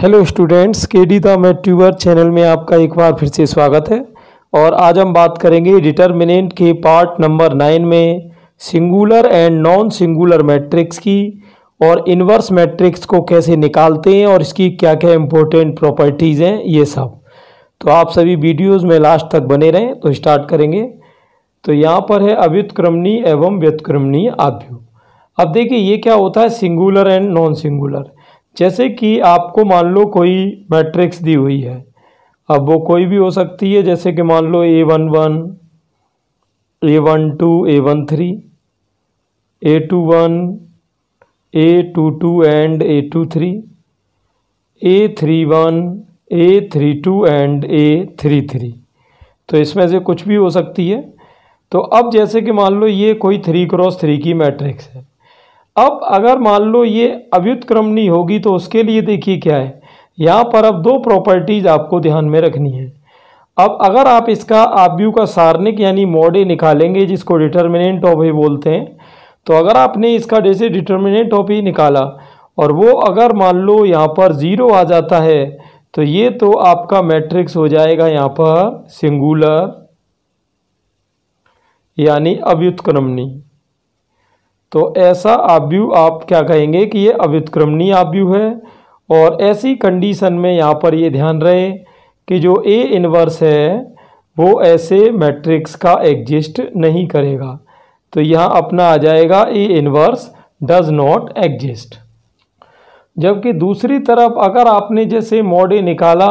hello students K D the channel में आपका एक बार फिर से स्वागत है और आज हम बात करेंगे डिटर्मिनेंट के पार्ट नंबर नाइन में singular and non singular matrix की और इन्वर्स मैट्रिक्स को कैसे निकालते हैं और इसकी क्या क्या इम्पोर्टेंट प्रॉपर्टीज़ हैं ये सब तो आप सभी वीडियोज़ में लास्ट तक बने रहें तो स्टार्ट करेंगे तो यहाँ पर है अव्युतक्रमणी एवं व्यतक्रमणीय आभ्यू अब देखिए ये क्या होता है सिंगुलर एंड नॉन सिंगुलर जैसे कि आपको मान लो कोई मैट्रिक्स दी हुई है अब वो कोई भी हो सकती है जैसे कि मान लो A one one A one two A one three A two one A two two and A two three A three one A three two and A three three तो इसमें से कुछ भी हो सकती है तो अब जैसे कि मान लो ये कोई थ्री क्रॉस थ्री की मैट्रिक्स है अब अगर मान लो ये अव्युतक्रमणी होगी तो उसके लिए देखिए क्या है यहाँ पर अब दो प्रॉपर्टीज आपको ध्यान में रखनी है अब अगर आप इसका आव्यू का सारणिक यानी मॉडे निकालेंगे जिसको डिटर्मिनेंट ऑफ ए बोलते हैं तो अगर आपने इसका जैसे डिटर्मिनेंट ऑफ ए निकाला और वो अगर मान लो यहाँ पर ज़ीरो आ जाता है तो ये तो आपका मैट्रिक्स हो जाएगा यहाँ पर सिंगुलर यानी अव्युतक्रमणी तो ऐसा आव्यू आप क्या कहेंगे कि ये अव्युत्क्रमणीय आव्यू है और ऐसी कंडीशन में यहाँ पर ये ध्यान रहे कि जो ए इनवर्स है वो ऐसे मैट्रिक्स का एग्जिस्ट नहीं करेगा तो यहाँ अपना आ जाएगा A inverse does not exist जबकि दूसरी तरफ अगर आपने जैसे मॉडे निकाला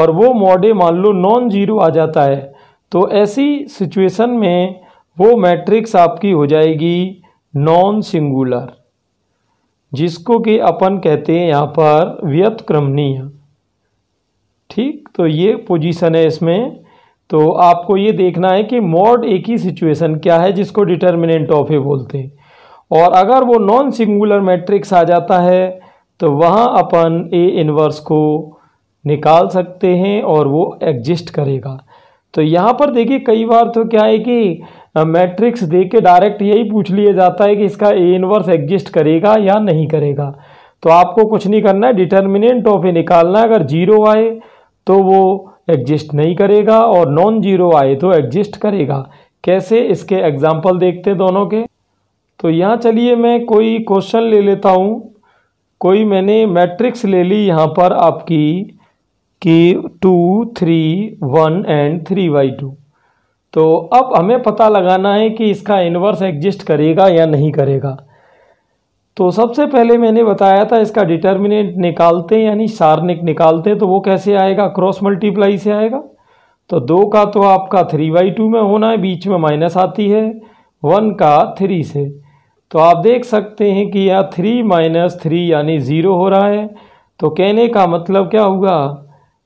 और वो मॉडे मान लो नॉन ज़ीरो आ जाता है तो ऐसी सिचुएशन में वो मैट्रिक्स आपकी हो जाएगी नॉन सिंगुलर जिसको कि अपन कहते हैं यहाँ पर व्यतक्रमणीय ठीक तो ये पोजीशन है इसमें तो आपको ये देखना है कि मॉड एक ही सिचुएशन क्या है जिसको डिटर्मिनेंट ऑफ ए बोलते हैं और अगर वो नॉन सिंगुलर मैट्रिक्स आ जाता है तो वहाँ अपन ए इनवर्स को निकाल सकते हैं और वो एग्जिस्ट करेगा तो यहाँ पर देखिए कई बार तो क्या है कि मैट्रिक्स दे के डायरेक्ट यही पूछ लिया जाता है कि इसका ए इनवर्स एग्जिस्ट करेगा या नहीं करेगा तो आपको कुछ नहीं करना है डिटर्मिनेंट ऑफ ए निकालना है अगर जीरो आए तो वो एग्जिस्ट नहीं करेगा और नॉन जीरो आए तो एग्जिस्ट करेगा कैसे इसके एग्जाम्पल देखते दोनों के तो यहाँ चलिए मैं कोई क्वेश्चन ले लेता हूँ कोई मैंने मैट्रिक्स ले ली यहाँ पर आपकी कि two three one and three by two तो अब हमें पता लगाना है कि इसका इन्वर्स एग्जिस्ट करेगा या नहीं करेगा तो सबसे पहले मैंने बताया था इसका डिटर्मिनेंट निकालते यानी सारणिक निकालते हैं तो वो कैसे आएगा क्रॉस मल्टीप्लाई से आएगा तो दो का तो आपका थ्री बाई टू में होना है बीच में माइनस आती है वन का थ्री से तो आप देख सकते हैं कि यह थ्री माइनस थ्री यानी ज़ीरो हो रहा है तो कहने का मतलब क्या हुआ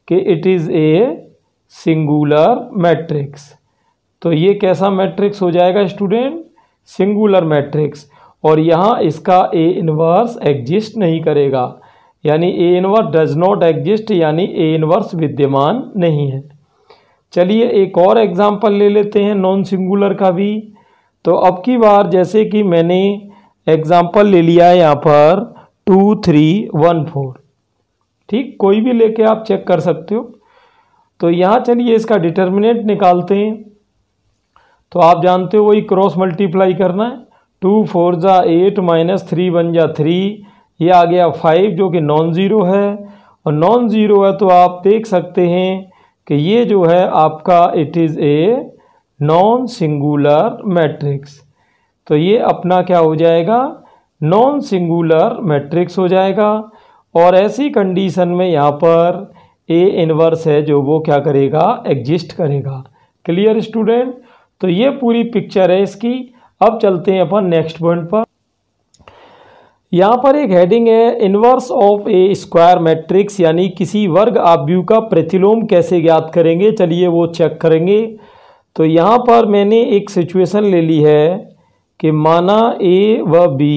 कि it is a singular matrix तो ये कैसा मैट्रिक्स हो जाएगा स्टूडेंट सिंगुलर मैट्रिक्स और यहाँ इसका ए इनवर्स एग्जिस्ट नहीं करेगा यानी A inverse does not exist यानी ए इनवर्स विद्यमान नहीं है चलिए एक और एग्ज़ाम्पल ले लेते हैं नॉन सिंगुलर का भी तो अब की बार जैसे कि मैंने एग्ज़ाम्पल ले लिया है यहाँ पर टू थ्री वन फोर ठीक कोई भी लेके आप चेक कर सकते हो तो यहाँ चलिए इसका डिटर्मिनेंट निकालते हैं तो आप जानते हो वही क्रॉस मल्टीप्लाई करना है टू फोर ज़ा एट माइनस थ्री वन ज़ा थ्री ये आ गया फाइव जो कि नॉन ज़ीरो है और नॉन ज़ीरो है तो आप देख सकते हैं कि ये जो है आपका it is a non singular matrix तो ये अपना क्या हो जाएगा नॉन सिंगुलर मैट्रिक्स हो जाएगा और ऐसी कंडीशन में यहाँ पर ए इनवर्स है जो वो क्या करेगा एग्जिस्ट करेगा क्लियर स्टूडेंट तो ये पूरी पिक्चर है इसकी अब चलते हैं अपन नेक्स्ट पॉइंट पर यहाँ पर एक हेडिंग है inverse of a square matrix यानी किसी वर्ग आव्यू का प्रतिलोम कैसे ज्ञात करेंगे चलिए वो चेक करेंगे तो यहाँ पर मैंने एक सिचुएशन ले ली है कि माना ए व बी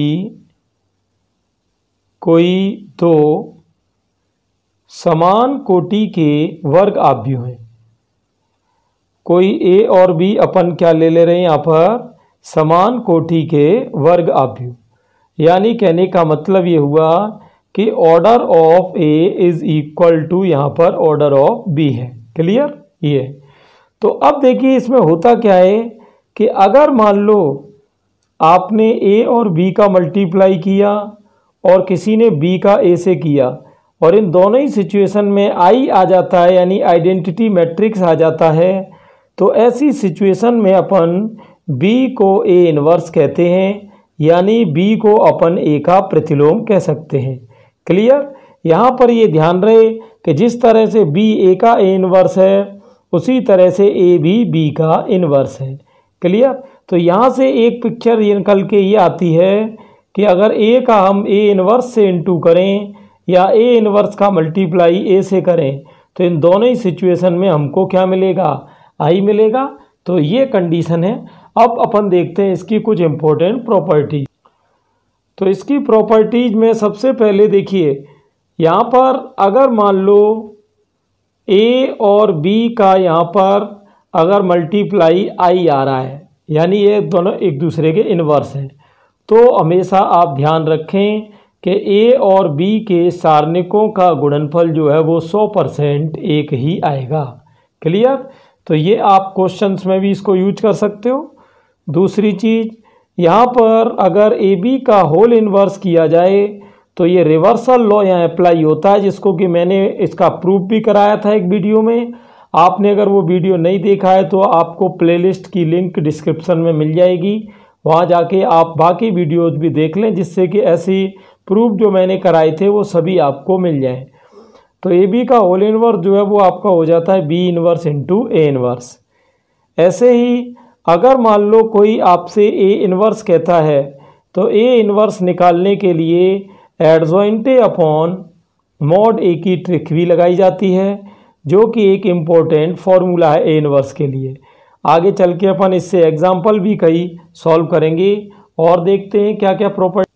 कोई दो समान कोटि के वर्ग आव्यू हैं कोई ए और बी अपन क्या ले ले रहे हैं यहाँ पर समान कोटि के वर्ग आभ्यु यानी कहने का मतलब ये हुआ कि order of A is equal to यहाँ पर ऑर्डर ऑफ बी है क्लियर ये तो अब देखिए इसमें होता क्या है कि अगर मान लो आपने ए और बी का मल्टीप्लाई किया और किसी ने बी का ए से किया और इन दोनों ही सिचुएशन में आई आ जाता है यानी आइडेंटिटी मैट्रिक्स आ जाता है तो ऐसी सिचुएशन में अपन बी को ए इनवर्स कहते हैं यानी बी को अपन ए का प्रतिलोम कह सकते हैं क्लियर यहाँ पर ये ध्यान रहे कि जिस तरह से बी ए का ए इनवर्स है उसी तरह से ए भी बी का इनवर्स है क्लियर तो यहाँ से एक पिक्चर ये निकल के ये आती है कि अगर ए का हम ए इनवर्स से इंटू करें या ए इनवर्स का मल्टीप्लाई ए से करें तो इन दोनों ही सिचुएशन में हमको क्या मिलेगा आई मिलेगा तो ये कंडीशन है अब अपन देखते हैं इसकी कुछ इम्पोर्टेंट प्रॉपर्टी तो इसकी प्रॉपर्टीज में सबसे पहले देखिए यहाँ पर अगर मान लो ए और बी का यहाँ पर अगर मल्टीप्लाई आई आ रहा है यानी ये दोनों एक दूसरे के इन्वर्स हैं तो हमेशा आप ध्यान रखें कि ए और बी के सारणिकों का गुणनफल जो है वो सौ परसेंट एक ही आएगा क्लियर तो ये आप क्वेश्चंस में भी इसको यूज कर सकते हो दूसरी चीज़ यहाँ पर अगर ए बी का होल इन्वर्स किया जाए तो ये रिवर्सल लॉ यहाँ अप्लाई होता है जिसको कि मैंने इसका प्रूफ भी कराया था एक वीडियो में आपने अगर वो वीडियो नहीं देखा है तो आपको प्लेलिस्ट की लिंक डिस्क्रिप्शन में मिल जाएगी वहाँ जाके आप बाकी वीडियोज़ भी देख लें जिससे कि ऐसी प्रूफ जो मैंने कराए थे वो सभी आपको मिल जाएँ तो ए बी का होल इनवर्स जो है वो आपका हो जाता है B inverse into A inverse ऐसे ही अगर मान लो कोई आपसे ए इनवर्स कहता है तो ए इनवर्स निकालने के लिए एडजॉइंटे अपॉन मॉड ए की ट्रिक भी लगाई जाती है जो कि एक इम्पॉर्टेंट फॉर्मूला है ए इनवर्स के लिए आगे चल के अपन इससे एग्जाम्पल भी कई सॉल्व करेंगे और देखते हैं क्या क्या प्रॉपर्टी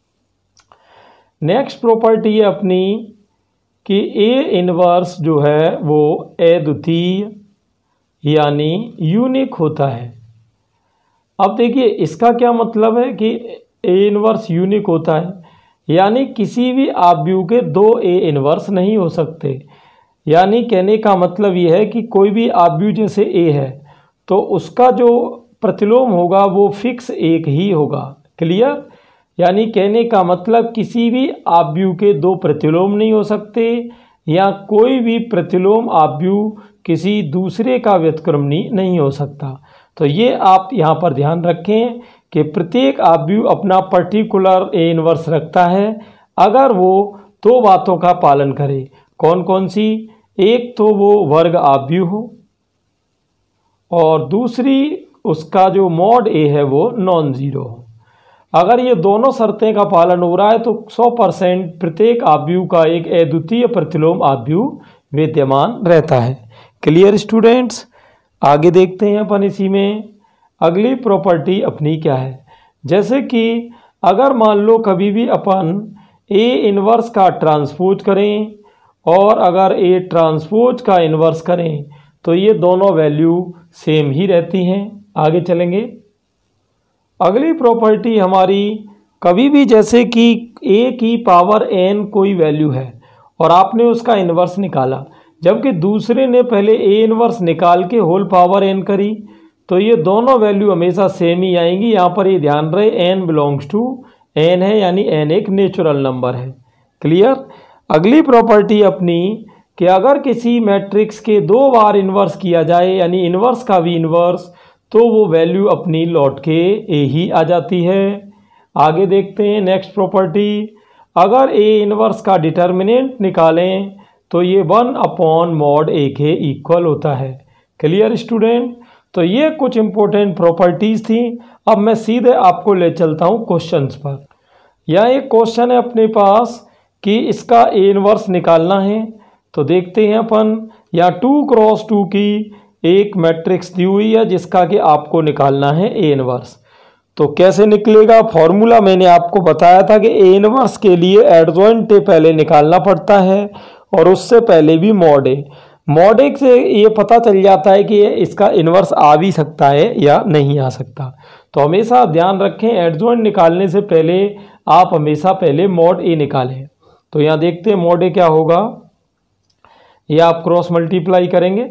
नेक्स्ट प्रॉपर्टी है अपनी कि ए इनवर्स जो है वो अद्वितीय यानी यूनिक होता है अब देखिए इसका क्या मतलब है कि ए इनवर्स यूनिक होता है यानी किसी भी आव्यू के दो ए इनवर्स नहीं हो सकते यानी कहने का मतलब यह है कि कोई भी आव्यू जैसे ए है तो उसका जो प्रतिलोम होगा वो फिक्स एक ही होगा क्लियर यानी कहने का मतलब किसी भी आव्यू के दो प्रतिलोम नहीं हो सकते या कोई भी प्रतिलोम आव्यू किसी दूसरे का व्यतिक्रम नहीं हो सकता तो ये आप यहाँ पर ध्यान रखें कि प्रत्येक आव्यू अपना पर्टिकुलर ए इनवर्स रखता है अगर वो दो बातों का पालन करे कौन कौन सी एक तो वो वर्ग आव्यू हो और दूसरी उसका जो मॉड ए है वो नॉन ज़ीरो हो अगर ये दोनों शर्तें का पालन हो रहा है तो 100 परसेंट प्रत्येक आव्यू का एक अद्वितीय प्रतिलोम आव्यू विद्यमान रहता है क्लियर स्टूडेंट्स आगे देखते हैं अपन इसी में अगली प्रॉपर्टी अपनी क्या है जैसे कि अगर मान लो कभी भी अपन ए इन्वर्स का ट्रांसपोज करें और अगर ए ट्रांसपोज का इन्वर्स करें तो ये दोनों वैल्यू सेम ही रहती हैं आगे चलेंगे अगली प्रॉपर्टी हमारी कभी भी जैसे कि ए की पावर एन कोई वैल्यू है और आपने उसका इन्वर्स निकाला जबकि दूसरे ने पहले ए इन्वर्स निकाल के होल पावर एन करी तो ये दोनों वैल्यू हमेशा सेम ही आएंगी यहाँ पर ये ध्यान रहे एन बिलोंग्स टू एन है यानी एन एक नेचुरल नंबर है क्लियर अगली प्रॉपर्टी अपनी कि अगर किसी मैट्रिक्स के दो बार इन्वर्स किया जाए यानी इन्वर्स का भी इन्वर्स तो वो वैल्यू अपनी लौट के ए ही आ जाती है आगे देखते हैं नेक्स्ट प्रॉपर्टी अगर ए इनवर्स का डिटर्मिनेंट निकालें तो ये वन अपॉन मॉड ए के इक्वल होता है क्लियर स्टूडेंट तो ये कुछ इम्पोर्टेंट प्रॉपर्टीज़ थी अब मैं सीधे आपको ले चलता हूँ क्वेश्चंस पर यह एक क्वेश्चन है अपने पास कि इसका ए इनवर्स निकालना है तो देखते हैं अपन यहाँ टू क्रॉस टू की एक मैट्रिक्स दी हुई है जिसका कि आपको निकालना है ए इनवर्स तो कैसे निकलेगा फॉर्मूला मैंने आपको बताया था कि ए इनवर्स के लिए ए पहले निकालना पड़ता है और उससे पहले भी मॉड ए मॉड ए से ये पता चल जाता है कि इसका इनवर्स आ भी सकता है या नहीं आ सकता तो हमेशा ध्यान रखें एडजॉइंट निकालने से पहले आप हमेशा पहले मॉड ए निकालें तो यहाँ देखते हैं मॉड ए क्या होगा ये आप क्रॉस मल्टीप्लाई करेंगे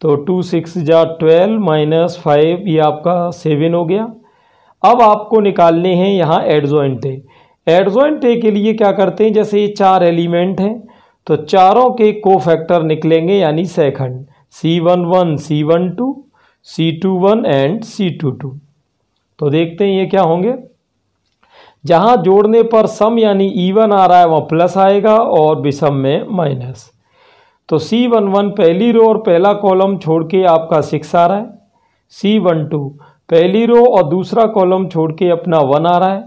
तो टू सिक्स जा ट्वेल्व माइनस फाइव ये आपका सेवन हो गया अब आपको निकालने हैं यहाँ एडजॉइंट ए ए के लिए क्या करते हैं जैसे ये चार एलिमेंट हैं तो चारों के को फैक्टर निकलेंगे यानी second C one one C one two C two one and C two two तो देखते हैं ये क्या होंगे जहाँ जोड़ने पर सम यानी ई e वन आ रहा है वहाँ प्लस आएगा और विषम में माइनस तो सी वन वन पहली रो और पहला कॉलम छोड़ के आपका सिक्स आ रहा है सी वन टू पहली रो और दूसरा कॉलम छोड़ के अपना वन आ रहा है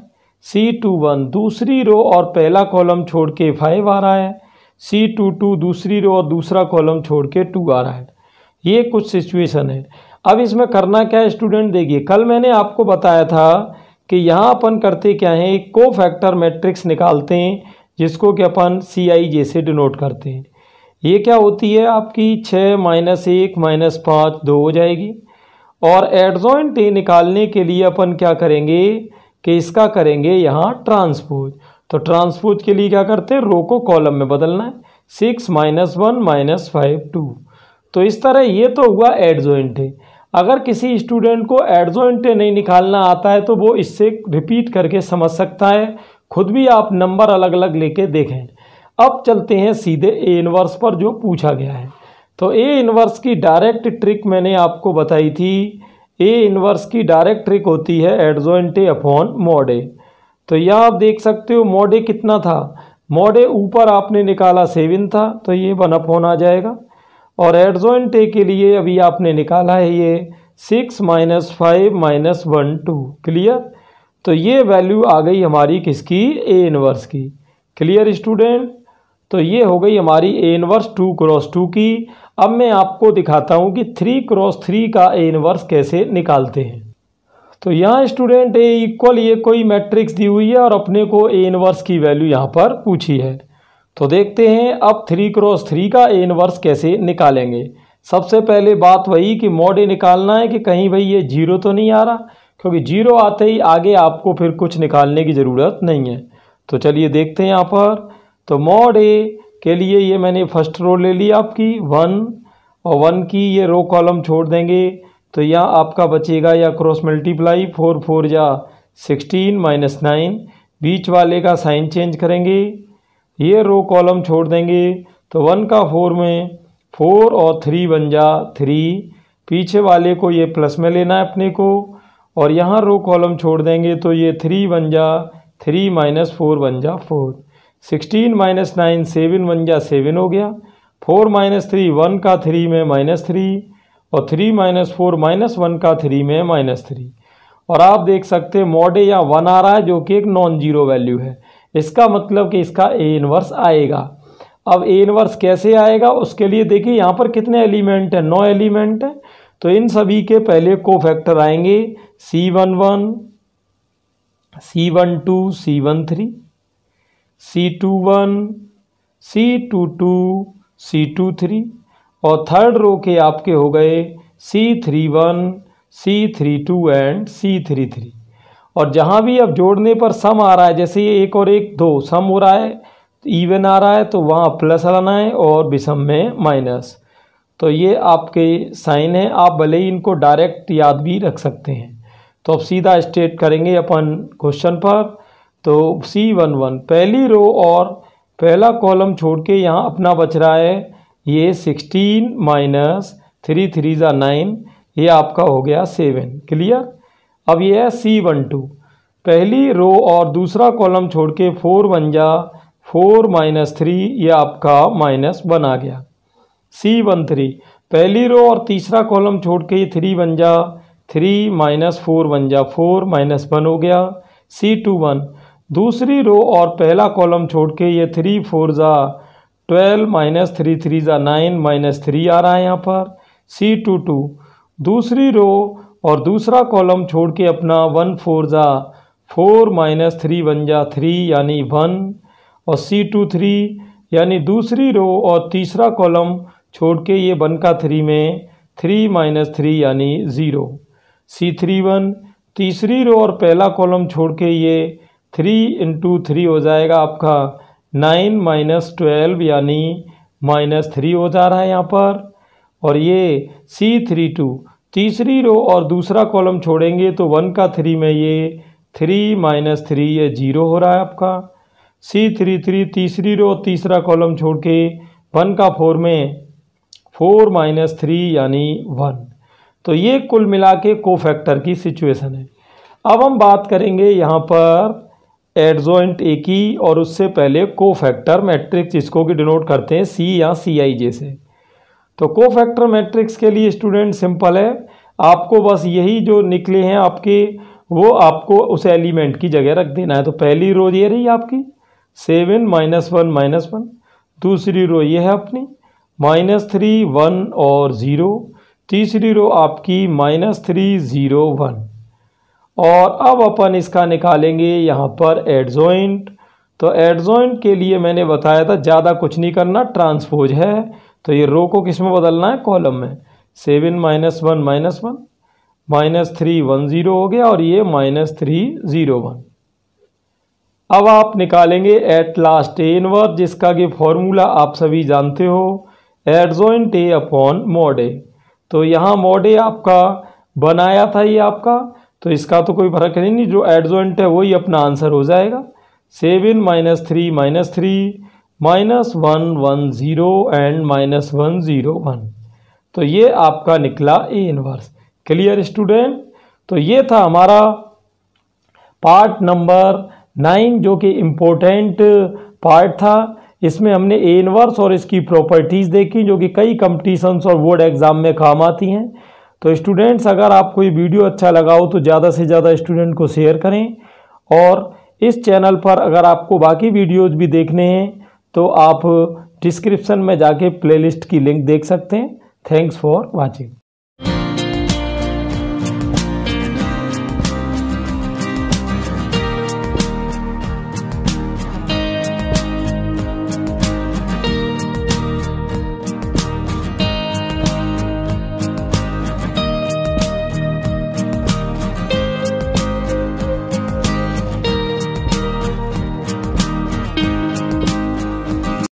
सी टू वन दूसरी रो और पहला कॉलम छोड़ के फाइव आ रहा है सी टू टू दूसरी रो और दूसरा कॉलम छोड़ के टू आ रहा है ये कुछ सिचुएशन है अब इसमें करना क्या है स्टूडेंट देखिए कल मैंने आपको बताया था कि यहाँ अपन करते क्या हैं एक को फैक्टर मैट्रिक्स निकालते हैं जिसको कि अपन सी आई से डिनोट करते हैं ये क्या होती है आपकी छः माइनस एक माइनस पाँच दो हो जाएगी और एडजॉइंट ए निकालने के लिए अपन क्या करेंगे कि इसका करेंगे यहाँ ट्रांसपोज तो ट्रांसपोज के लिए क्या करते हैं रो को कॉलम में बदलना है six minus one minus five two तो इस तरह ये तो हुआ एडजॉइंट ए अगर किसी स्टूडेंट को एडजॉइंट नहीं निकालना आता है तो वो इससे रिपीट करके समझ सकता है खुद भी आप नंबर अलग अलग लेके देखें अब चलते हैं सीधे ए इनवर्स पर जो पूछा गया है तो ए इनवर्स की डायरेक्ट ट्रिक मैंने आपको बताई थी ए इनवर्स की डायरेक्ट ट्रिक होती है एडजॉइंट ए अपॉन मोडे तो यहाँ आप देख सकते हो मोडे कितना था मोडे ऊपर आपने निकाला सेवन था तो ये वन अपॉन आ जाएगा और एडजॉइंट ए के लिए अभी आपने निकाला है ये six minus five minus one two clear तो ये वैल्यू आ गई हमारी किसकी ए इनवर्स की क्लियर स्टूडेंट तो ये हो गई हमारी A inverse two cross two की अब मैं आपको दिखाता हूँ कि थ्री क्रॉस थ्री का ए इनवर्स कैसे निकालते हैं तो यहाँ स्टूडेंट ए इक्वल ये कोई मैट्रिक्स दी हुई है और अपने को ए इनवर्स की वैल्यू यहाँ पर पूछी है तो देखते हैं अब थ्री क्रॉस थ्री का ए इनवर्स कैसे निकालेंगे सबसे पहले बात वही कि मॉड ए निकालना है कि कहीं भाई ये जीरो तो नहीं आ रहा क्योंकि जीरो आते ही आगे आपको फिर कुछ निकालने की ज़रूरत नहीं है तो चलिए देखते हैं यहाँ पर तो मॉड ए के लिए ये मैंने फर्स्ट रो ले ली आपकी वन और वन की ये रो कॉलम छोड़ देंगे तो यहाँ आपका बचेगा या क्रॉस मल्टीप्लाई फोर फोर या सिक्सटीन माइनस नाइन बीच वाले का साइन चेंज करेंगे ये रो कॉलम छोड़ देंगे तो वन का फोर में फोर और थ्री बन जा थ्री पीछे वाले को ये प्लस में लेना है अपने को और यहाँ रो कॉलम छोड़ देंगे तो ये थ्री बन जा थ्री माइनस फोर बन जा four sixteen minus nine seven one जा सेवन हो गया फोर माइनस थ्री वन का थ्री में माइनस थ्री और three minus four minus one का थ्री में माइनस थ्री और आप देख सकते हैं मॉडे या वन आ रहा है जो कि एक नॉन जीरो वैल्यू है इसका मतलब कि इसका ए इनवर्स आएगा अब ए इनवर्स कैसे आएगा उसके लिए देखिए यहाँ पर कितने एलिमेंट हैं नौ एलिमेंट हैं तो इन सभी के पहले को फैक्टर आएंगे C one one C one two C one three C two one C two two C two three और थर्ड रो के आपके हो गए C three one C three two and C three three और जहाँ भी अब जोड़ने पर सम आ रहा है जैसे ये एक और एक दो सम हो रहा है इवन आ रहा है तो वहाँ प्लस आना है और विषम में माइनस तो ये आपके साइन है आप भले ही इनको डायरेक्ट याद भी रख सकते हैं तो अब सीधा स्टेट करेंगे अपन क्वेश्चन पर तो सी वन वन पहली रो और पहला कॉलम छोड़ के यहाँ अपना बच रहा है ये सिक्सटीन माइनस थ्री थ्री ज़ा नाइन ये आपका हो गया सेवन क्लियर अब ये है सी वन टू पहली रो और दूसरा कॉलम छोड़ के फोर वन जा फोर माइनस थ्री ये आपका माइनस वन आ गया सी वन थ्री पहली रो और तीसरा कॉलम छोड़ के ये थ्री वन जा थ्री माइनस फोर बन जा फोर माइनस वन हो गया सी टू वन दूसरी रो और पहला कॉलम छोड़ के ये थ्री फोर ज़ा ट्वेल्व माइनस थ्री थ्री ज़ा नाइन माइनस थ्री आ रहा है यहाँ पर सी टू टू दूसरी रो और दूसरा कॉलम छोड़ के अपना वन फोर ज़ा फोर माइनस थ्री वन जा थ्री यानी वन और सी टू थ्री यानी दूसरी रो और तीसरा कॉलम छोड़ के ये वन का थ्री में थ्री माइनस थ्री यानी ज़ीरो सी थ्री वन तीसरी रो और पहला कॉलम छोड़ के ये थ्री इंटू थ्री हो जाएगा आपका नाइन माइनस ट्वेल्व यानी माइनस थ्री हो जा रहा है यहाँ पर और ये सी थ्री टू तीसरी रो और दूसरा कॉलम छोड़ेंगे तो वन का थ्री में ये थ्री माइनस थ्री ये जीरो हो रहा है आपका सी थ्री थ्री तीसरी रो तीसरा कॉलम छोड़ के वन का फोर में फोर माइनस थ्री यानी वन तो ये कुल मिला के कोफैक्टर की सिचुएशन है अब हम बात करेंगे यहाँ पर एडजॉइंट एक ही और उससे पहले कोफैक्टर मैट्रिक्स इसको भी डिनोट करते हैं सी या सी आई जे से तो कोफैक्टर मैट्रिक्स के लिए स्टूडेंट सिंपल है आपको बस यही जो निकले हैं आपके वो आपको उस एलिमेंट की जगह रख देना है तो पहली रो ये रही आपकी seven minus one minus one दूसरी रो ये है अपनी माइनस थ्री वन और ज़ीरो तीसरी रो आपकी माइनस थ्री ज़ीरो वन और अब अपन इसका निकालेंगे यहाँ पर एडजॉइंट तो एडजॉइंट के लिए मैंने बताया था ज़्यादा कुछ नहीं करना ट्रांसपोज है तो ये रो को किस में बदलना है कॉलम में seven minus one minus one minus three one zero हो गया और ये माइनस थ्री ज़ीरो वन अब आप निकालेंगे एट लास्ट ए इनवर्स जिसका कि फॉर्मूला आप सभी जानते हो adjoint A upon mod A तो यहाँ मॉडे ए आपका बनाया था ये आपका तो इसका तो कोई फर्क नहीं, जो एडजोइंट है वही अपना आंसर हो जाएगा seven minus three minus three minus one one zero and minus one zero one तो ये आपका निकला ए इनवर्स क्लियर स्टूडेंट तो ये था हमारा पार्ट नंबर नाइन जो कि इम्पोर्टेंट पार्ट था इसमें हमने ए इनवर्स और इसकी प्रॉपर्टीज़ देखी जो कि कई कंपटीशंस और बोर्ड एग्ज़ाम में काम आती हैं तो स्टूडेंट्स अगर आपको ये वीडियो अच्छा लगा हो तो ज़्यादा से ज़्यादा स्टूडेंट को शेयर करें और इस चैनल पर अगर आपको बाकी वीडियोज़ भी देखने हैं तो आप डिस्क्रिप्शन में जाके प्लेलिस्ट की लिंक देख सकते हैं थैंक्स फॉर वॉचिंग